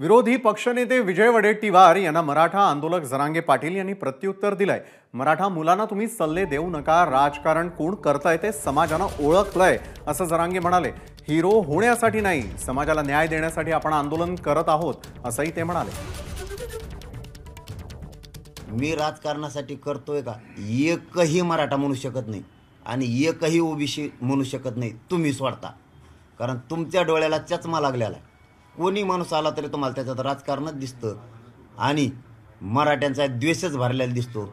विरोधी पक्षनेते विजय वडेट्टीवार यांना मराठा आंदोलक जरांगे पाटील यांनी प्रत्युत्तर दिलंय मराठा मुलांना तुम्ही सल्ले देऊ नका राजकारण कोण करताय ते समाजानं ओळखलंय असं जरांगे म्हणाले हिरो होण्यासाठी नाही समाजाला न्याय देण्यासाठी आपण आंदोलन करत आहोत असंही ते म्हणाले मी राजकारणासाठी करतोय का एकही मराठा म्हणू शकत नाही आणि एकही ओबीसी म्हणू शकत नाही तुम्ही सोडता कारण तुमच्या डोळ्याला चचमा लागलेला आहे कोणी माणूस आला तरी तुम्हाला त्याच्यात राजकारणच दिसतं आणि मराठ्यांचा द्वेषच भरलेला दिसतो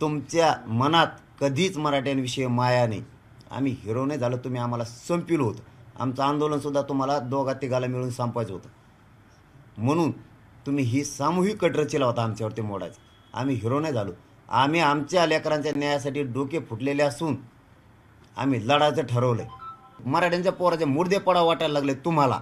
तुमच्या मनात कधीच मराठ्यांविषयी माया नाही आम्ही हिरो नाही झालो तुम्ही आम्हाला संपिलो होतं आमचं आंदोलनसुद्धा तुम्हाला दोघा तिघाला मिळून संपायचं होतं म्हणून तुम्ही ही सामूहिक कट रचिला होता आमच्यावरती मोडायचं आम्ही हिरो नाही झालो आम्ही आमच्या लेकरांच्या न्यायासाठी डोके फुटलेले असून आम्ही लढायचं ठरवलं मराठ्यांच्या पोराचे मुर्दे पडा वाटायला लागले तुम्हाला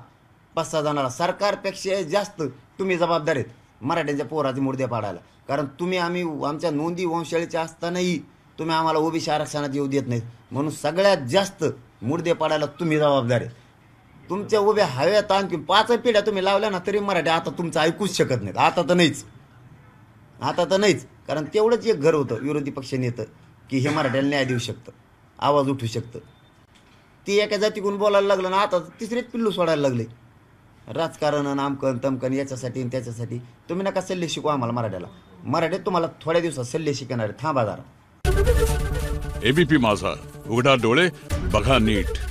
पाच सहा सरकारपेक्षा जास्त तुम्ही जबाबदार आहेत मराठ्यांच्या पोराची मुर्दे पाडायला कारण तुम्ही आम्ही आमच्या नोंदी वंशाळीच्या असतानाही तुम्ही आम्हाला ओबीसी आरक्षणात येऊ देत नाही म्हणून सगळ्यात जास्त मुर्दे पाडायला तुम्ही जबाबदार आहे तुमच्या उभ्या हव्यात आणखी पाच पिढ्या तुम्ही लावल्या ना तरी मराठी आता तुमचं ऐकूच शकत नाहीत आता तर नाहीच आता तर नाहीच कारण तेवढंच एक घर होतं विरोधी पक्ष नेतं की हे मराठ्याला न्याय देऊ शकतं आवाज उठू शकतं ती एका जातीकडून बोलायला लागलं ना आता तिसरेच पिल्लू सोडायला लागले राजकारण नामकन तमकन याच्यासाठी त्याच्यासाठी तुम्ही नका सल्ले शिकवा आम्हाला मराठ्याला मराठीत तुम्हाला थोड्या दिवसात सल्ले शिकणार थांबा जरा एबीपी माझा उघडा डोळे बघा नीट